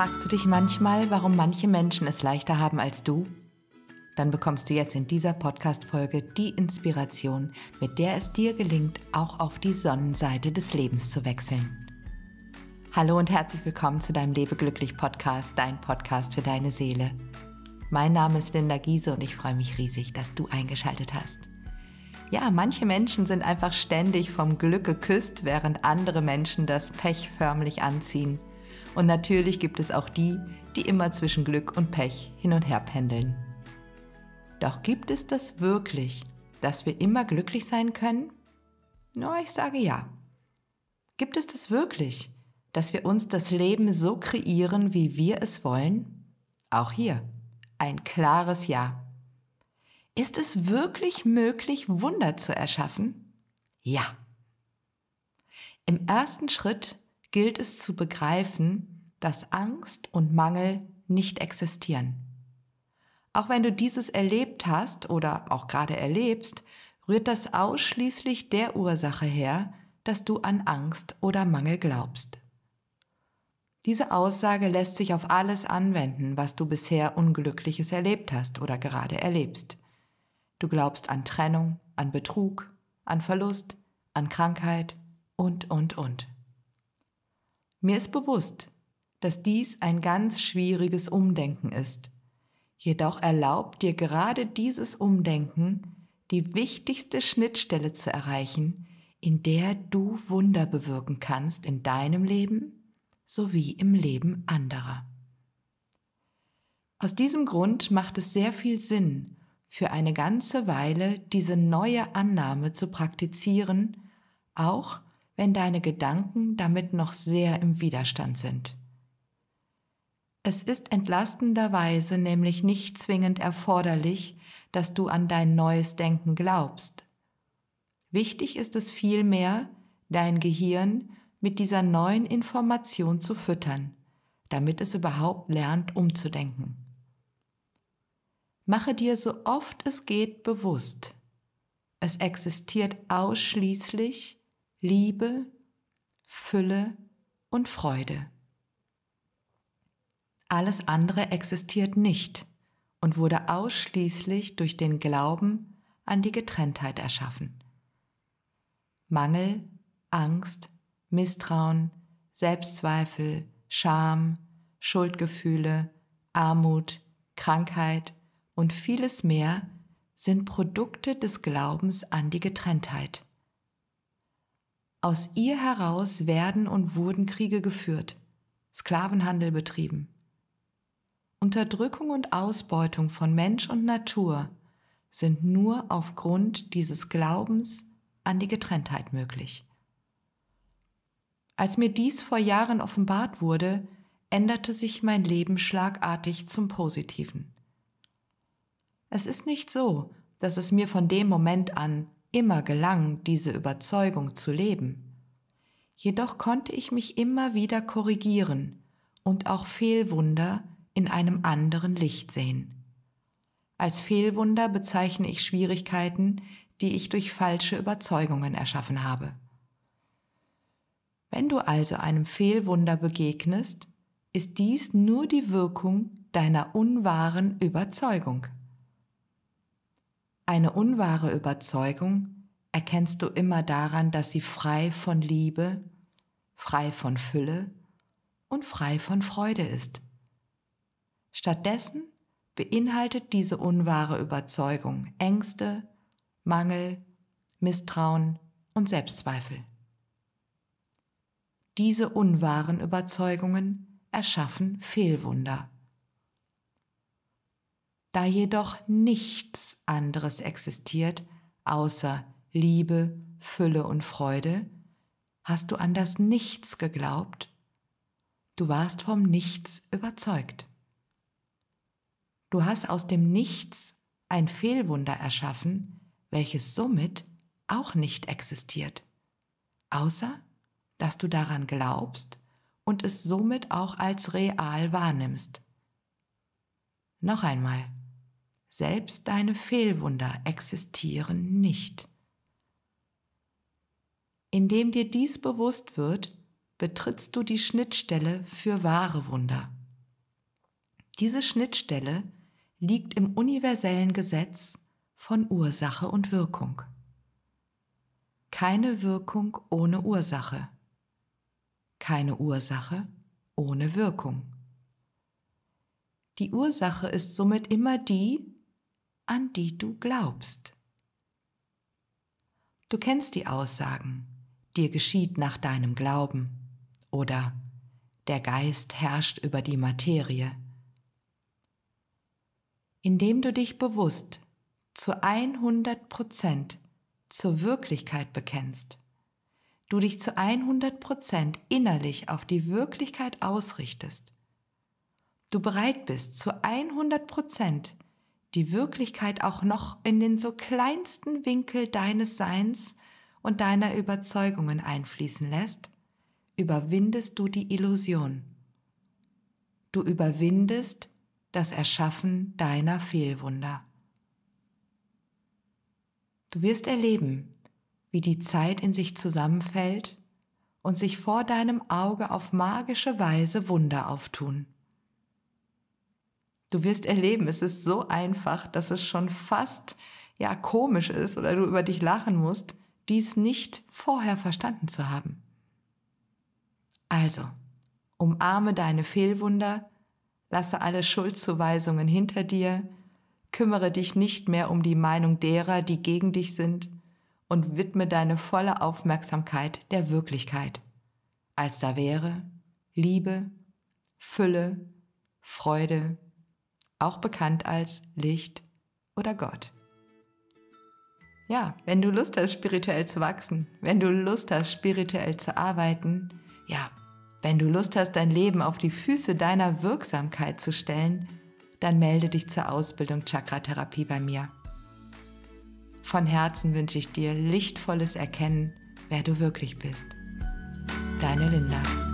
Fragst du dich manchmal, warum manche Menschen es leichter haben als du? Dann bekommst du jetzt in dieser Podcast-Folge die Inspiration, mit der es dir gelingt, auch auf die Sonnenseite des Lebens zu wechseln. Hallo und herzlich willkommen zu deinem Lebeglücklich Podcast, dein Podcast für deine Seele. Mein Name ist Linda Giese und ich freue mich riesig, dass du eingeschaltet hast. Ja, manche Menschen sind einfach ständig vom Glück geküsst, während andere Menschen das Pech förmlich anziehen. Und natürlich gibt es auch die, die immer zwischen Glück und Pech hin und her pendeln. Doch gibt es das wirklich, dass wir immer glücklich sein können? Na, no, ich sage ja. Gibt es das wirklich, dass wir uns das Leben so kreieren, wie wir es wollen? Auch hier ein klares Ja. Ist es wirklich möglich, Wunder zu erschaffen? Ja. Im ersten Schritt gilt es zu begreifen, dass Angst und Mangel nicht existieren. Auch wenn du dieses erlebt hast oder auch gerade erlebst, rührt das ausschließlich der Ursache her, dass du an Angst oder Mangel glaubst. Diese Aussage lässt sich auf alles anwenden, was du bisher Unglückliches erlebt hast oder gerade erlebst. Du glaubst an Trennung, an Betrug, an Verlust, an Krankheit und, und, und. Mir ist bewusst, dass dies ein ganz schwieriges Umdenken ist. Jedoch erlaubt dir gerade dieses Umdenken, die wichtigste Schnittstelle zu erreichen, in der du Wunder bewirken kannst in deinem Leben sowie im Leben anderer. Aus diesem Grund macht es sehr viel Sinn, für eine ganze Weile diese neue Annahme zu praktizieren, auch wenn deine Gedanken damit noch sehr im Widerstand sind. Es ist entlastenderweise nämlich nicht zwingend erforderlich, dass du an dein neues Denken glaubst. Wichtig ist es vielmehr, dein Gehirn mit dieser neuen Information zu füttern, damit es überhaupt lernt umzudenken. Mache dir so oft es geht bewusst. Es existiert ausschließlich Liebe, Fülle und Freude. Alles andere existiert nicht und wurde ausschließlich durch den Glauben an die Getrenntheit erschaffen. Mangel, Angst, Misstrauen, Selbstzweifel, Scham, Schuldgefühle, Armut, Krankheit und vieles mehr sind Produkte des Glaubens an die Getrenntheit. Aus ihr heraus werden und wurden Kriege geführt, Sklavenhandel betrieben. Unterdrückung und Ausbeutung von Mensch und Natur sind nur aufgrund dieses Glaubens an die Getrenntheit möglich. Als mir dies vor Jahren offenbart wurde, änderte sich mein Leben schlagartig zum Positiven. Es ist nicht so, dass es mir von dem Moment an immer gelang, diese Überzeugung zu leben. Jedoch konnte ich mich immer wieder korrigieren und auch Fehlwunder in einem anderen Licht sehen. Als Fehlwunder bezeichne ich Schwierigkeiten, die ich durch falsche Überzeugungen erschaffen habe. Wenn du also einem Fehlwunder begegnest, ist dies nur die Wirkung deiner unwahren Überzeugung. Eine unwahre Überzeugung erkennst du immer daran, dass sie frei von Liebe, frei von Fülle und frei von Freude ist. Stattdessen beinhaltet diese unwahre Überzeugung Ängste, Mangel, Misstrauen und Selbstzweifel. Diese unwahren Überzeugungen erschaffen Fehlwunder. Da jedoch nichts anderes existiert außer Liebe, Fülle und Freude, hast du an das Nichts geglaubt, du warst vom Nichts überzeugt. Du hast aus dem Nichts ein Fehlwunder erschaffen, welches somit auch nicht existiert, außer dass du daran glaubst und es somit auch als real wahrnimmst. Noch einmal. Selbst deine Fehlwunder existieren nicht. Indem dir dies bewusst wird, betrittst du die Schnittstelle für wahre Wunder. Diese Schnittstelle liegt im universellen Gesetz von Ursache und Wirkung. Keine Wirkung ohne Ursache. Keine Ursache ohne Wirkung. Die Ursache ist somit immer die, an die du glaubst. Du kennst die Aussagen, dir geschieht nach deinem Glauben oder der Geist herrscht über die Materie. Indem du dich bewusst zu 100 Prozent zur Wirklichkeit bekennst, du dich zu 100 Prozent innerlich auf die Wirklichkeit ausrichtest, du bereit bist zu 100 Prozent die Wirklichkeit auch noch in den so kleinsten Winkel deines Seins und deiner Überzeugungen einfließen lässt, überwindest du die Illusion. Du überwindest das Erschaffen deiner Fehlwunder. Du wirst erleben, wie die Zeit in sich zusammenfällt und sich vor deinem Auge auf magische Weise Wunder auftun. Du wirst erleben, es ist so einfach, dass es schon fast ja komisch ist oder du über dich lachen musst, dies nicht vorher verstanden zu haben. Also, umarme deine Fehlwunder, lasse alle Schuldzuweisungen hinter dir, kümmere dich nicht mehr um die Meinung derer, die gegen dich sind, und widme deine volle Aufmerksamkeit der Wirklichkeit, als da wäre Liebe, Fülle, Freude, auch bekannt als Licht oder Gott. Ja, wenn du Lust hast, spirituell zu wachsen, wenn du Lust hast, spirituell zu arbeiten, ja, wenn du Lust hast, dein Leben auf die Füße deiner Wirksamkeit zu stellen, dann melde dich zur Ausbildung Chakra-Therapie bei mir. Von Herzen wünsche ich dir lichtvolles Erkennen, wer du wirklich bist. Deine Linda.